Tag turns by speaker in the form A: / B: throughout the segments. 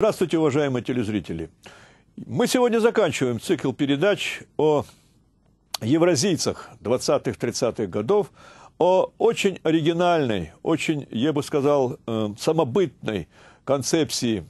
A: Здравствуйте, уважаемые телезрители. Мы сегодня заканчиваем цикл передач о евразийцах 20-30-х годов, о очень оригинальной, очень, я бы сказал, э, самобытной концепции,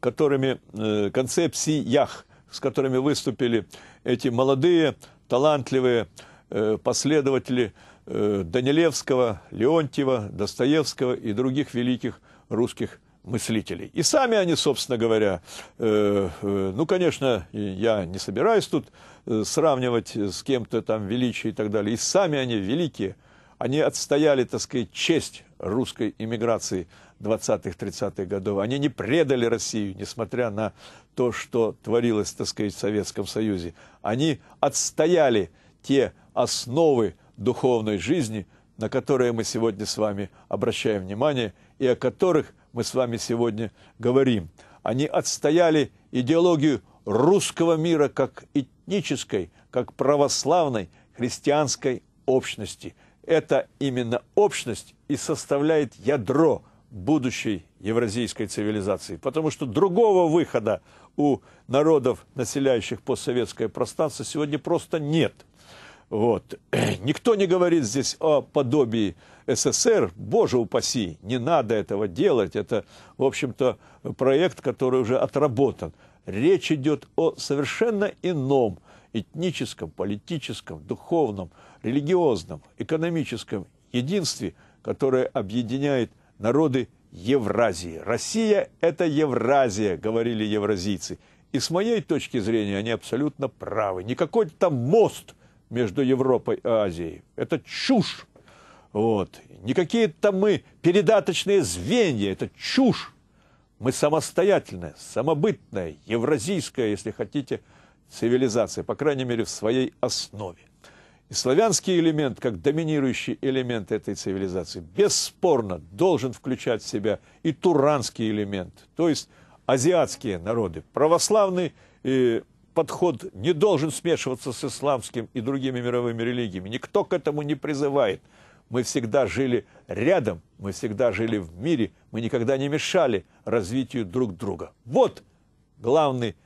A: которыми, э, концепциях, с которыми выступили эти молодые, талантливые э, последователи Данилевского, Леонтьева, Достоевского и других великих русских писателей мыслителей. И сами они, собственно говоря, э, э, ну, конечно, я не собираюсь тут э, сравнивать с кем-то там величие и так далее. И сами они великие. Они отстояли, так сказать, честь русской иммиграции 20-30-х годов. Они не предали Россию, несмотря на то, что творилось, так сказать, в Советском Союзе. Они отстояли те основы духовной жизни, на которые мы сегодня с вами обращаем внимание, и о которых – мы с вами сегодня говорим. Они отстояли идеологию русского мира как этнической, как православной христианской общности. Это именно общность и составляет ядро будущей евразийской цивилизации, потому что другого выхода у народов, населяющих постсоветское пространство, сегодня просто нет. Вот. Никто не говорит здесь о подобии СССР, боже упаси, не надо этого делать. Это, в общем-то, проект, который уже отработан. Речь идет о совершенно ином этническом, политическом, духовном, религиозном, экономическом единстве, которое объединяет народы Евразии. Россия – это Евразия, говорили евразийцы. И с моей точки зрения они абсолютно правы. Никакой там мост между Европой и Азией. Это чушь. Вот. Не какие-то мы передаточные звенья, это чушь. Мы самостоятельная, самобытная, евразийская, если хотите, цивилизация, по крайней мере, в своей основе. И славянский элемент, как доминирующий элемент этой цивилизации, бесспорно должен включать в себя и туранский элемент, то есть азиатские народы. Православный э, подход не должен смешиваться с исламским и другими мировыми религиями. Никто к этому не призывает – мы всегда жили рядом, мы всегда жили в мире, мы никогда не мешали развитию друг друга. Вот главный,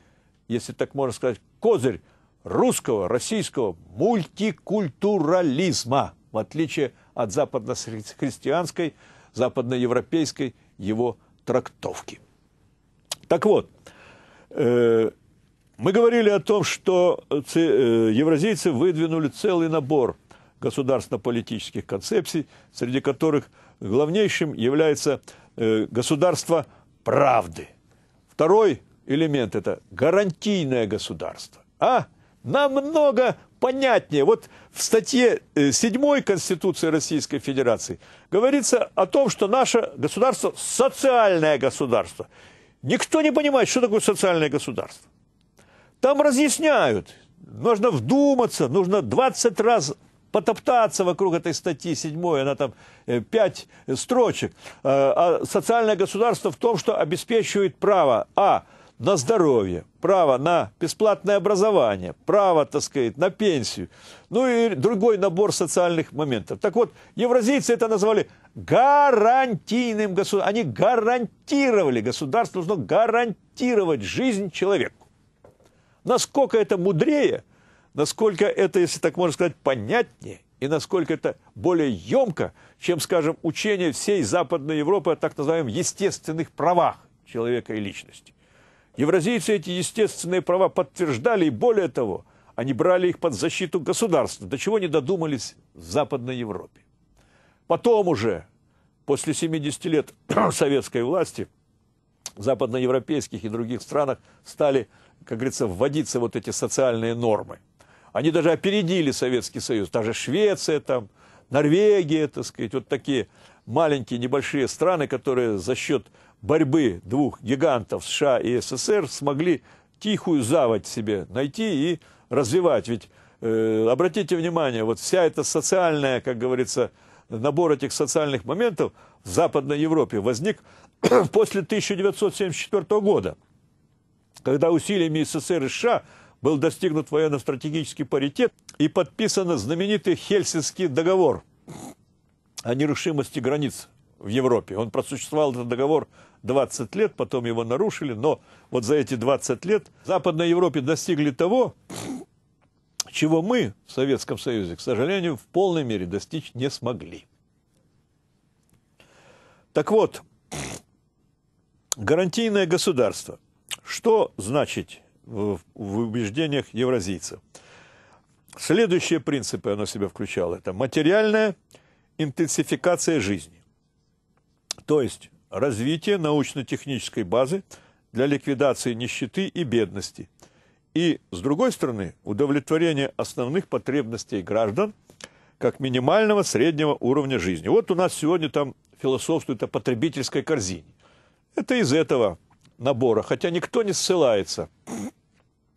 A: если так можно сказать, козырь русского, российского мультикультурализма, в отличие от западно-христианской, западноевропейской его трактовки. Так вот, э, мы говорили о том, что э, евразийцы выдвинули целый набор государственно-политических концепций, среди которых главнейшим является э, государство правды. Второй элемент – это гарантийное государство. А намного понятнее. Вот в статье 7 э, Конституции Российской Федерации говорится о том, что наше государство – социальное государство. Никто не понимает, что такое социальное государство. Там разъясняют, нужно вдуматься, нужно 20 раз потоптаться вокруг этой статьи 7, она там 5 э, э, строчек. Э, а социальное государство в том, что обеспечивает право, а, на здоровье, право на бесплатное образование, право, так сказать, на пенсию, ну и другой набор социальных моментов. Так вот, евразийцы это назвали гарантийным государством. Они гарантировали, государство должно гарантировать жизнь человеку. Насколько это мудрее – насколько это, если так можно сказать, понятнее и насколько это более емко, чем, скажем, учение всей Западной Европы о так называемых естественных правах человека и личности. Евразийцы эти естественные права подтверждали, и более того, они брали их под защиту государства, до чего не додумались в Западной Европе. Потом уже, после 70 лет советской власти, в западноевропейских и других странах стали, как говорится, вводиться вот эти социальные нормы – они даже опередили Советский Союз, даже Швеция там, Норвегия, так сказать, вот такие маленькие небольшие страны, которые за счет борьбы двух гигантов США и СССР смогли тихую заводь себе найти и развивать. Ведь э, обратите внимание, вот вся эта социальная, как говорится, набор этих социальных моментов в Западной Европе возник после 1974 года, когда усилиями СССР и США был достигнут военно-стратегический паритет и подписан знаменитый Хельсинский договор о нерушимости границ в Европе. Он просуществовал этот договор 20 лет, потом его нарушили, но вот за эти 20 лет Западной Европе достигли того, чего мы в Советском Союзе, к сожалению, в полной мере достичь не смогли. Так вот, гарантийное государство. Что значит в, убеждениях евразийцев. Следующие принципы оно себя включало. Это материальная интенсификация жизни. То есть развитие научно-технической базы для ликвидации нищеты и бедности. И, с другой стороны, удовлетворение основных потребностей граждан как минимального среднего уровня жизни. Вот у нас сегодня там философствует о потребительской корзине. Это из этого набора, хотя никто не ссылается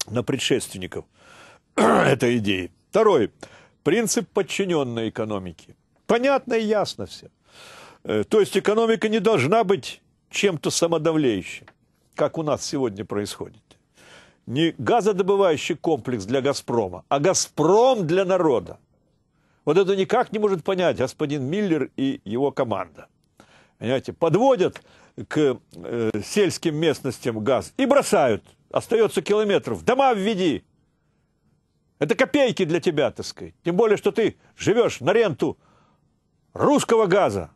A: на предшественников этой идеи. Второй. Принцип подчиненной экономики. Понятно и ясно все. Э, то есть экономика не должна быть чем-то самодавлеющим, как у нас сегодня происходит. Не газодобывающий комплекс для «Газпрома», а «Газпром» для народа. Вот это никак не может понять господин Миллер и его команда. Понимаете, подводят к э, сельским местностям газ и бросают. Остается километров. Дома введи. Это копейки для тебя, так сказать. Тем более, что ты живешь на ренту русского газа.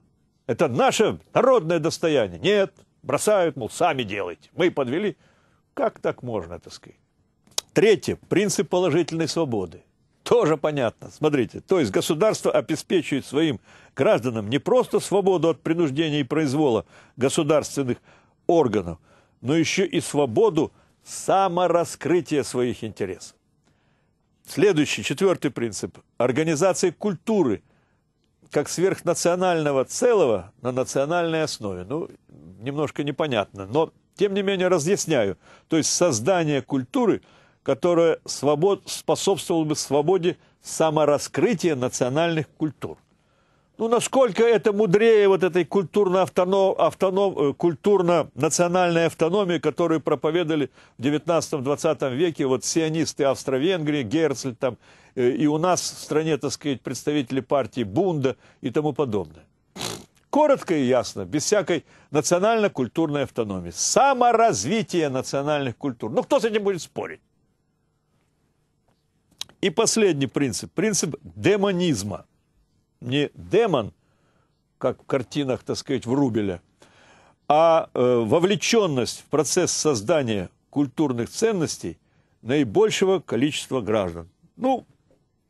A: Это наше народное достояние. Нет, бросают, мол, сами делайте. Мы подвели. Как так можно, так сказать? Третье. Принцип положительной свободы. Тоже понятно. Смотрите, то есть государство обеспечивает своим гражданам не просто свободу от принуждения и произвола государственных органов, но еще и свободу самораскрытия своих интересов. Следующий, четвертый принцип – организация культуры как сверхнационального целого на национальной основе. Ну, немножко непонятно, но тем не менее разъясняю. То есть создание культуры, которая свобод, способствовала бы свободе самораскрытия национальных культур. Ну, насколько это мудрее вот этой э, культурно-национальной автоном, культурно автономии, которую проповедовали в 19-20 веке вот сионисты Австро-Венгрии, Герцль там, э, и у нас в стране, так сказать, представители партии Бунда и тому подобное. Коротко и ясно, без всякой национально-культурной автономии. Саморазвитие национальных культур. Ну, кто с этим будет спорить? И последний принцип, принцип демонизма – не демон, как в картинах, так сказать, Врубеля, а э, вовлеченность в процесс создания культурных ценностей наибольшего количества граждан. Ну,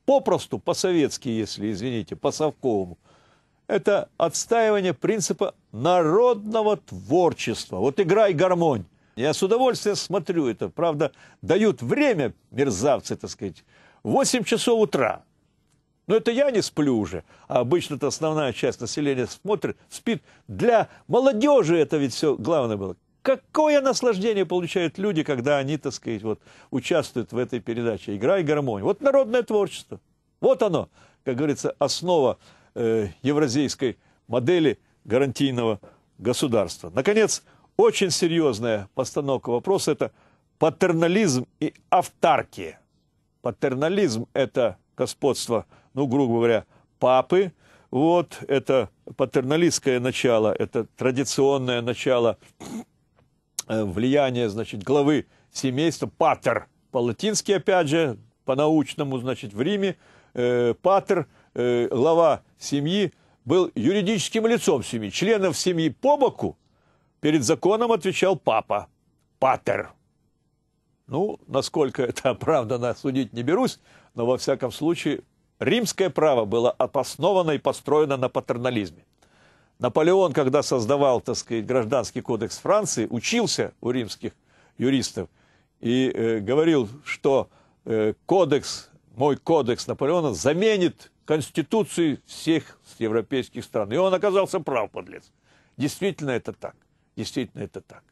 A: попросту, по-советски, если извините, по-совковому. Это отстаивание принципа народного творчества. Вот играй гармонь. Я с удовольствием смотрю это. Правда, дают время мерзавцы, так сказать, 8 часов утра. Но это я не сплю уже, а обычно-то основная часть населения смотрит, спит. Для молодежи это ведь все главное было. Какое наслаждение получают люди, когда они, так сказать, вот, участвуют в этой передаче «Играй гармонию». Вот народное творчество. Вот оно, как говорится, основа э, евразийской модели гарантийного государства. Наконец, очень серьезная постановка вопроса – это патернализм и автаркия. Патернализм – это господство – ну, грубо говоря, папы. Вот это патерналистское начало, это традиционное начало э, влияния, значит, главы семейства, патер, по-латински, опять же, по-научному, значит, в Риме, э, патер, э, глава семьи, был юридическим лицом семьи. Членов семьи по боку перед законом отвечал папа, патер. Ну, насколько это оправдано, судить не берусь, но во всяком случае Римское право было обосновано и построено на патернализме. Наполеон, когда создавал, так сказать, гражданский кодекс Франции, учился у римских юристов и э, говорил, что э, кодекс, мой кодекс Наполеона заменит конституции всех европейских стран. И он оказался прав, подлец. Действительно это так. Действительно это так.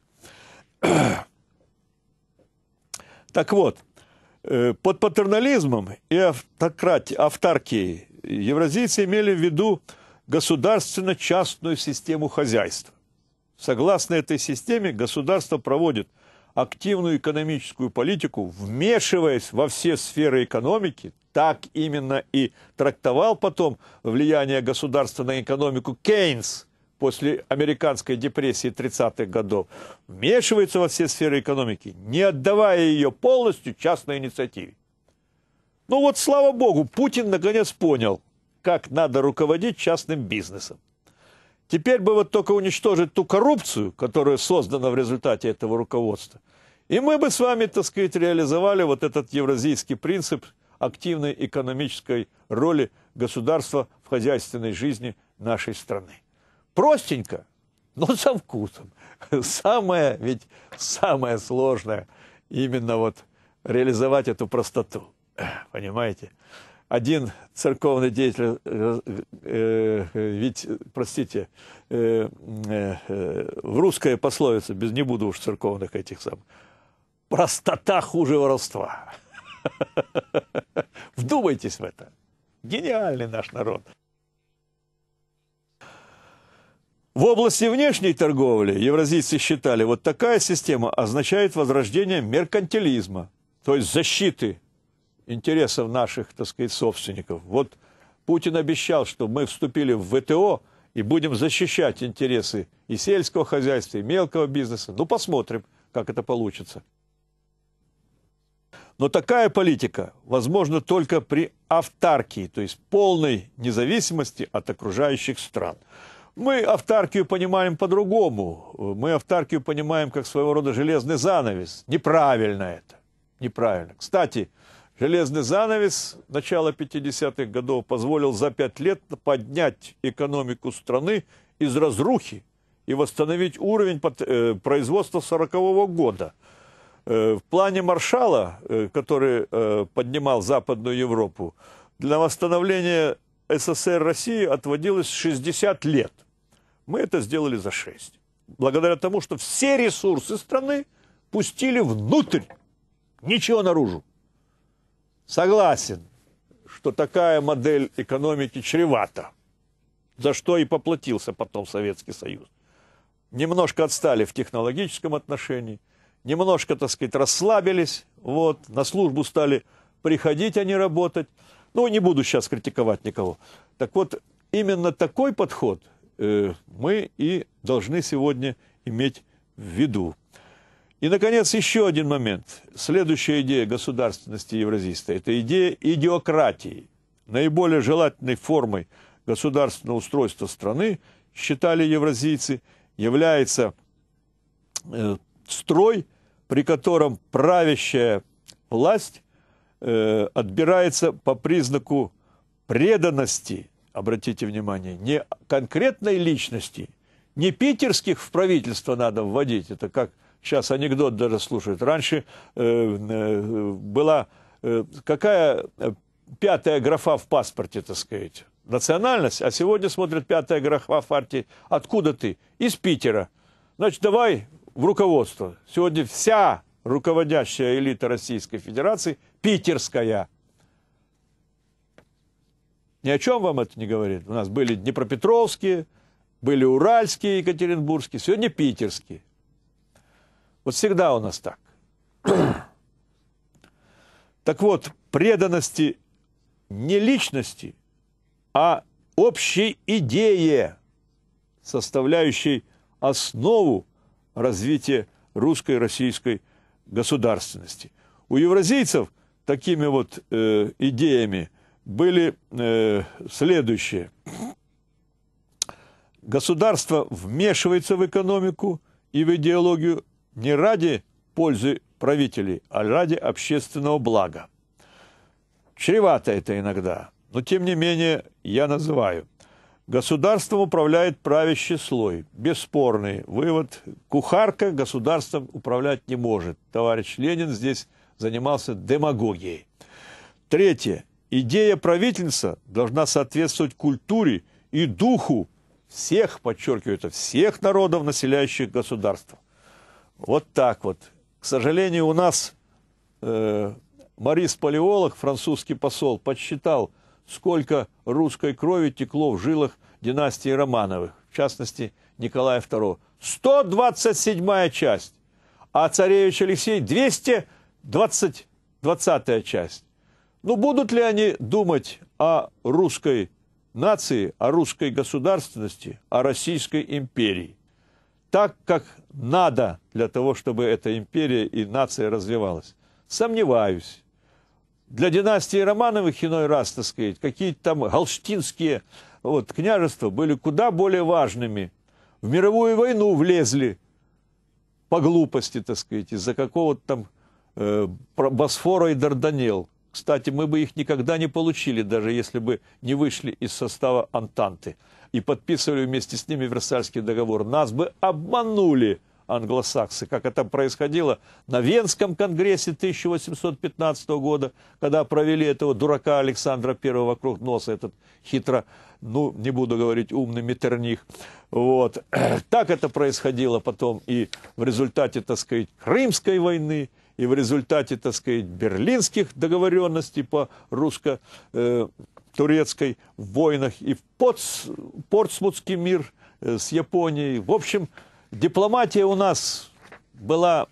A: Так вот, Э, под патернализмом и автократией, автаркией евразийцы имели в виду государственно-частную систему хозяйства. Согласно этой системе государство проводит активную экономическую политику, вмешиваясь во все сферы экономики, так именно и трактовал потом влияние государства на экономику Кейнс – после американской депрессии 30-х годов, вмешивается во все сферы экономики, не отдавая ее полностью частной инициативе. Ну вот, слава богу, Путин наконец понял, как надо руководить частным бизнесом. Теперь бы вот только уничтожить ту коррупцию, которая создана в результате этого руководства. И мы бы с вами, так сказать, реализовали вот этот евразийский принцип активной экономической роли государства в хозяйственной жизни нашей страны. Простенько, но со вкусом. Самое, ведь самое сложное именно вот реализовать эту простоту. Понимаете? Один церковный деятель, э, э, э ведь, простите, э, э, э в русская пословица, без, не буду уж церковных этих самых, простота хуже воровства. Вдумайтесь в это. Гениальный наш народ. В области внешней торговли евразийцы считали, вот такая система означает возрождение меркантилизма, то есть защиты интересов наших, так сказать, собственников. Вот Путин обещал, что мы вступили в ВТО и будем защищать интересы и сельского хозяйства, и мелкого бизнеса. Ну, посмотрим, как это получится. Но такая политика возможна только при автаркии, то есть полной независимости от окружающих стран – мы автаркию понимаем по-другому. Мы автаркию понимаем как своего рода железный занавес. Неправильно это. Неправильно. Кстати, железный занавес начала 50-х годов позволил за пять лет поднять экономику страны из разрухи и восстановить уровень э, производства 40-го года. Э, в плане Маршала, э, который поднимал Западную Европу, для восстановления СССР России отводилось 60 лет. Мы это сделали за 6. Благодаря тому, что все ресурсы страны пустили внутрь, ничего наружу. Согласен, что такая модель экономики чревата, за что и поплатился потом Советский Союз. Немножко отстали в технологическом отношении, немножко, так сказать, расслабились, вот, на службу стали приходить, а не работать. Ну, не буду сейчас критиковать никого. Так вот, именно такой подход э, мы и должны сегодня иметь в виду. И, наконец, еще один момент. Следующая идея государственности евразиста – это идея идиократии. Наиболее желательной формой государственного устройства страны, считали евразийцы, является э, строй, при котором правящая власть э, отбирается по признаку преданности, обратите внимание, не конкретной личности, не питерских в правительство надо вводить, это как сейчас анекдот даже слушают. Раньше э, э, была э, какая э, пятая графа в паспорте, так сказать, национальность, а сегодня смотрят пятая графа в партии. Откуда ты? Из Питера. Значит, давай в руководство. Сегодня вся руководящая элита Российской Федерации, питерская. Ни о чем вам это не говорит. У нас были Днепропетровские, были Уральские, Екатеринбургские, сегодня Питерские. Вот всегда у нас так. Так вот, преданности не личности, а общей идее, составляющей основу развития русской российской государственности. У евразийцев такими вот э, идеями были э, следующие. Государство вмешивается в экономику и в идеологию не ради пользы правителей, а ради общественного блага. Чревато это иногда, но тем не менее я называю. Государством управляет правящий слой. Бесспорный вывод. Кухарка государством управлять не может. Товарищ Ленин здесь занимался демагогией. Третье. Идея правительства должна соответствовать культуре и духу всех, подчеркиваю это, всех народов, населяющих государство. Вот так вот. К сожалению, у нас э, Марис Палеолог, французский посол, подсчитал, сколько русской крови текло в жилах династии Романовых, в частности, Николая II. 127-я часть, а царевич Алексей 220 20 часть. Ну, будут ли они думать о русской нации, о русской государственности, о Российской империи? Так, как надо для того, чтобы эта империя и нация развивалась. Сомневаюсь. Для династии Романовых иной раз, так сказать, какие-то там галштинские вот, княжества были куда более важными. В мировую войну влезли по глупости, так сказать, из-за какого-то там э, Босфора и Дарданел. Кстати, мы бы их никогда не получили, даже если бы не вышли из состава Антанты и подписывали вместе с ними Версальский договор. Нас бы обманули – англосаксы, как это происходило на Венском конгрессе 1815 года, когда провели этого дурака Александра I вокруг носа, этот хитро, ну, не буду говорить, умный метерних. Вот. Так это происходило потом и в результате, так сказать, Крымской войны, и в результате, так сказать, берлинских договоренностей по русско турецкой войнах и в Портсмутский мир э, с Японией. В общем, дипломатия у нас была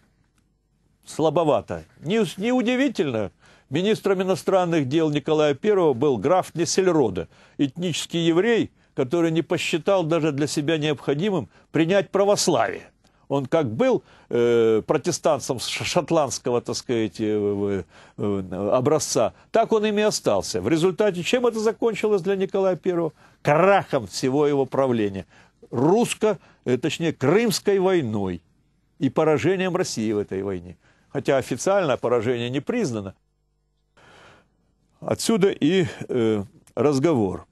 A: слабовата. Не, неудивительно, министром иностранных дел Николая I был граф Несельрода, этнический еврей, который не посчитал даже для себя необходимым принять православие. Он как был э, протестантом шотландского, так сказать, э, э, образца, так он ими остался. В результате чем это закончилось для Николая I? Крахом всего его правления. Русско Э, точнее, Крымской войной и поражением России в этой войне. Хотя официально поражение не признано. Отсюда и э, разговор.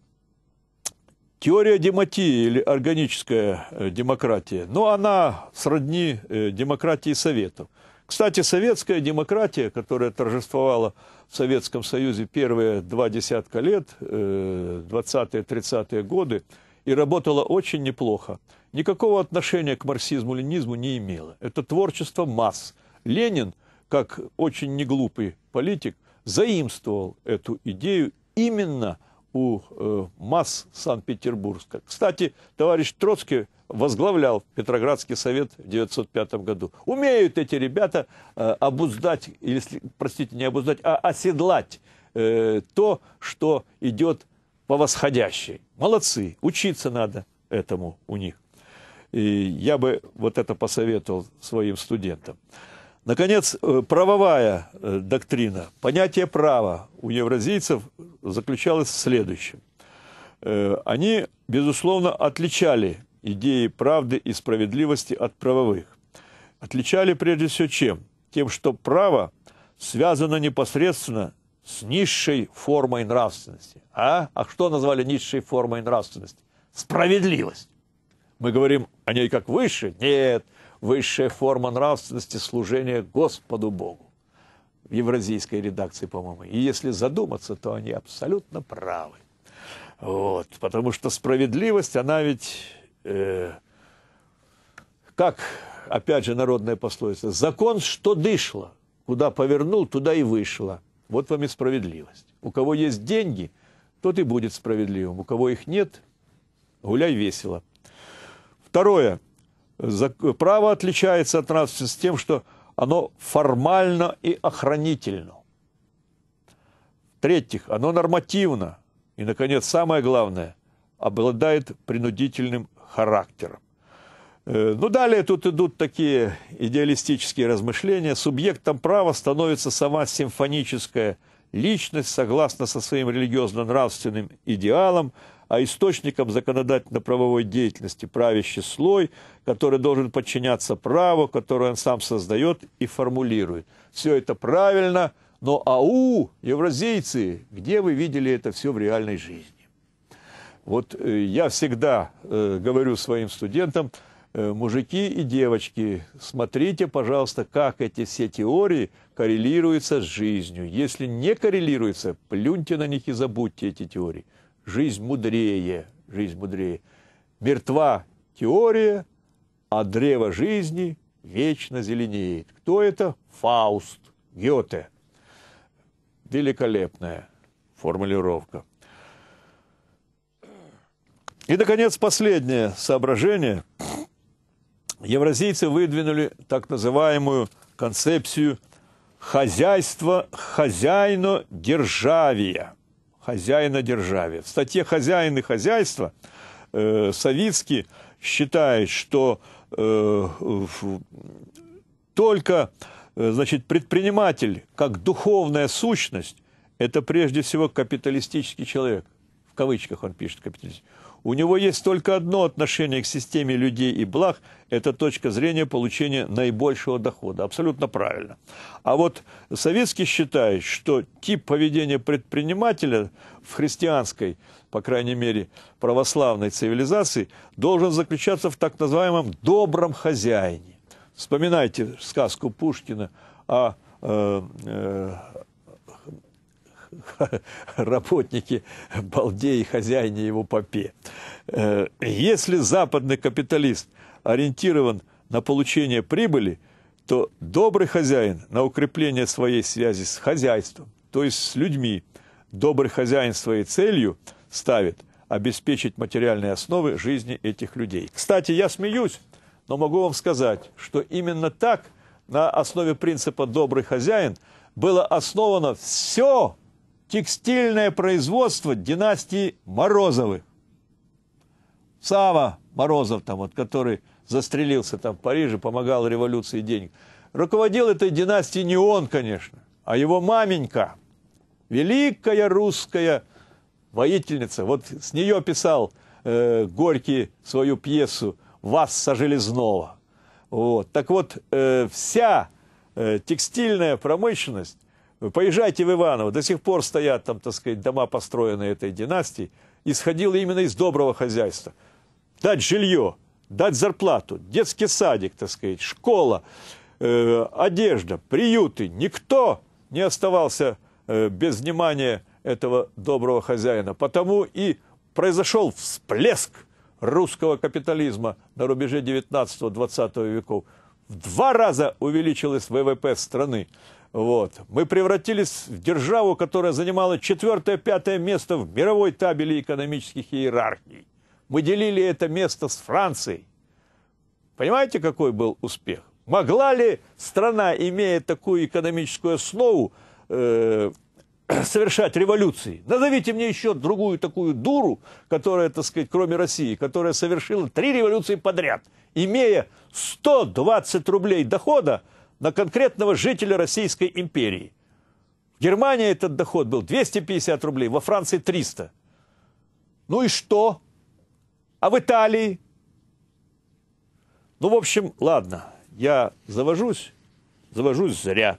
A: Теория демократии или органическая э, демократия, Но ну, она сродни э, демократии Советов. Кстати, советская демократия, которая торжествовала в Советском Союзе первые два десятка лет, 20-30-е э, годы, и работала очень неплохо никакого отношения к марксизму-ленизму не имело. Это творчество масс. Ленин, как очень неглупый политик, заимствовал эту идею именно у э, масс Санкт-Петербурга. Кстати, товарищ Троцкий возглавлял Петроградский совет в 1905 году. Умеют эти ребята э, обуздать, или, простите, не обуздать, а оседлать э, то, что идет по восходящей. Молодцы, учиться надо этому у них. И я бы вот это посоветовал своим студентам. Наконец, э, правовая э, доктрина, понятие права у евразийцев заключалось в следующем. Э, они, безусловно, отличали идеи правды и справедливости от правовых. Отличали прежде всего чем? Тем, что право связано непосредственно с низшей формой нравственности. А? А что назвали низшей формой нравственности? Справедливость. Мы говорим о ней как выше? Нет, высшая форма нравственности – служение Господу Богу. В евразийской редакции, по-моему. И если задуматься, то они абсолютно правы. Вот, потому что справедливость, она ведь, э, как, опять же, народная пословица, закон, что дышло, куда повернул, туда и вышло. Вот вам и справедливость. У кого есть деньги, тот и будет справедливым. У кого их нет, гуляй весело. Второе. Право отличается от нас с тем, что оно формально и охранительно. В-третьих, оно нормативно. И, наконец, самое главное, обладает принудительным характером. Э, ну, далее тут идут такие идеалистические размышления. Субъектом права становится сама симфоническая личность согласно со своим религиозно-нравственным идеалом, а источником законодательно-правовой деятельности правящий слой, который должен подчиняться праву, которое он сам создает и формулирует. Все это правильно, но ау, евразийцы, где вы видели это все в реальной жизни? Вот э, я всегда э, говорю своим студентам – Э, мужики и девочки, смотрите, пожалуйста, как эти все теории коррелируются с жизнью. Если не коррелируются, плюньте на них и забудьте эти теории. Жизнь мудрее, жизнь мудрее. Мертва теория, а древо жизни вечно зеленеет. Кто это? Фауст, Гёте. Великолепная формулировка. И, наконец, последнее соображение, евразийцы выдвинули так называемую концепцию хозяйства хозяйно-державия. хозяина державия В статье «Хозяин и хозяйство» э, Савицкий считает, что э, в, только э, значит, предприниматель как духовная сущность – это прежде всего капиталистический человек. В кавычках он пишет капиталистический у него есть только одно отношение к системе людей и благ – это точка зрения получения наибольшего дохода. Абсолютно правильно. А вот советский считает, что тип поведения предпринимателя в христианской, по крайней мере, православной цивилизации должен заключаться в так называемом «добром хозяине». Вспоминайте сказку Пушкина о э, э работники балдеи, хозяине его попе. Э, если западный капиталист ориентирован на получение прибыли, то добрый хозяин на укрепление своей связи с хозяйством, то есть с людьми. Добрый хозяин своей целью ставит обеспечить материальные основы жизни этих людей. Кстати, я смеюсь, но могу вам сказать, что именно так на основе принципа «добрый хозяин» было основано все текстильное производство династии Морозовых. Сава Морозов, там вот, который застрелился там в Париже, помогал революции денег. Руководил этой династией не он, конечно, а его маменька, великая русская воительница. Вот с нее писал э, Горький свою пьесу «Васса Железного». Вот. Так вот, э, вся э, текстильная промышленность Поезжайте в Иваново, до сих пор стоят там, так сказать, дома, построенные этой династией, исходило именно из доброго хозяйства. Дать жилье, дать зарплату, детский садик, так сказать, школа, э, одежда, приюты. Никто не оставался э, без внимания этого доброго хозяина. Потому и произошел всплеск русского капитализма на рубеже 19-20 веков. В два раза увеличилось ВВП страны. Вот. Мы превратились в державу, которая занимала четвертое-пятое место в мировой табели экономических иерархий. Мы делили это место с Францией. Понимаете, какой был успех? Могла ли страна, имея такую экономическую основу, э, совершать революции? Назовите мне еще другую такую дуру, которая, так сказать, кроме России, которая совершила три революции подряд, имея 120 рублей дохода, на конкретного жителя Российской империи. В Германии этот доход был 250 рублей, во Франции 300. Ну и что? А в Италии? Ну, в общем, ладно, я завожусь, завожусь зря.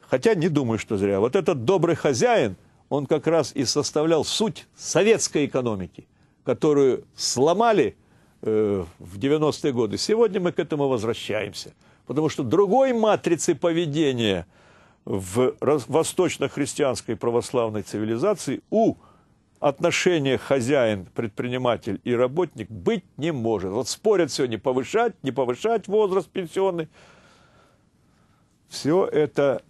A: Хотя не думаю, что зря. Вот этот добрый хозяин, он как раз и составлял суть советской экономики, которую сломали э, в 90-е годы. Сегодня мы к этому возвращаемся – Потому что другой матрицы поведения в восточно-христианской православной цивилизации у отношения хозяин, предприниматель и работник быть не может. Вот спорят сегодня, повышать, не повышать возраст пенсионный. Все это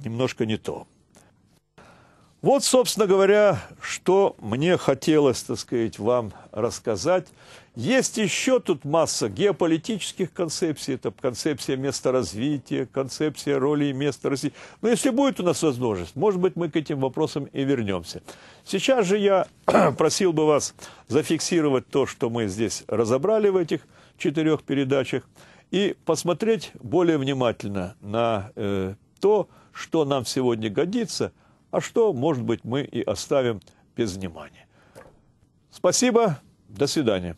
A: немножко не то. Вот, собственно говоря, что мне хотелось, так сказать, вам рассказать. Есть еще тут масса геополитических концепций, это концепция места развития, концепция роли и места России. Но если будет у нас возможность, может быть, мы к этим вопросам и вернемся. Сейчас же я просил бы вас зафиксировать то, что мы здесь разобрали в этих четырех передачах, и посмотреть более внимательно на э, то, что нам сегодня годится, а что, может быть, мы и оставим без внимания. Спасибо, до свидания.